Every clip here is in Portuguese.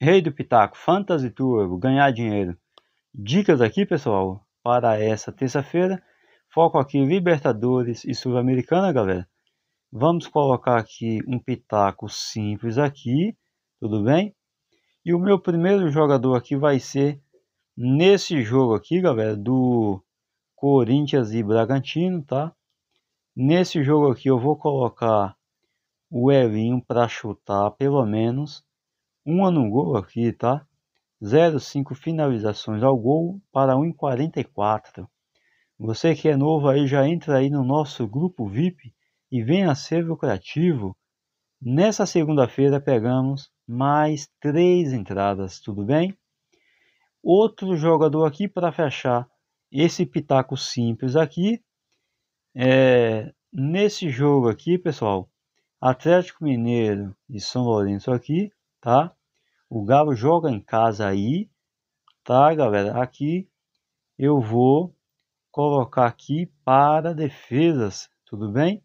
Rei do Pitaco, Fantasy Turbo, ganhar dinheiro. Dicas aqui, pessoal, para essa terça-feira. Foco aqui Libertadores e Sul-Americana, galera. Vamos colocar aqui um pitaco simples aqui, tudo bem? E o meu primeiro jogador aqui vai ser nesse jogo aqui, galera, do Corinthians e Bragantino, tá? Nesse jogo aqui eu vou colocar o Elinho para chutar pelo menos uma no gol aqui, tá? 0,5 finalizações ao gol para 1,44. Você que é novo aí já entra aí no nosso grupo VIP e venha ser lucrativo. Nessa segunda-feira pegamos mais três entradas, tudo bem? Outro jogador aqui para fechar esse pitaco simples aqui. É, nesse jogo aqui, pessoal, Atlético Mineiro e São Lourenço aqui, tá? O Galo joga em casa aí, tá, galera? Aqui eu vou colocar aqui para defesas, tudo bem?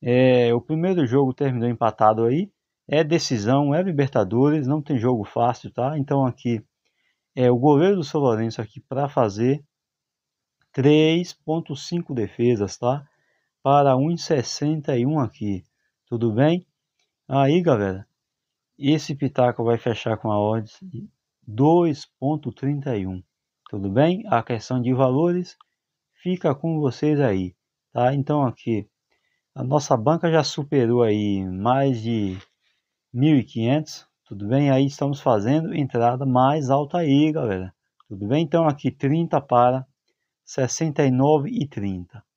É, o primeiro jogo terminou empatado aí, é decisão, é Libertadores, não tem jogo fácil, tá? Então aqui é o goleiro do São Lourenço aqui para fazer 3.5 defesas, tá? Para 1,61 aqui, tudo bem? Aí, galera, esse pitaco vai fechar com a odds 2.31. Tudo bem? A questão de valores fica com vocês aí, tá? Então aqui a nossa banca já superou aí mais de 1.500, tudo bem? Aí estamos fazendo entrada mais alta aí, galera. Tudo bem? Então aqui 30 para 69 e 30.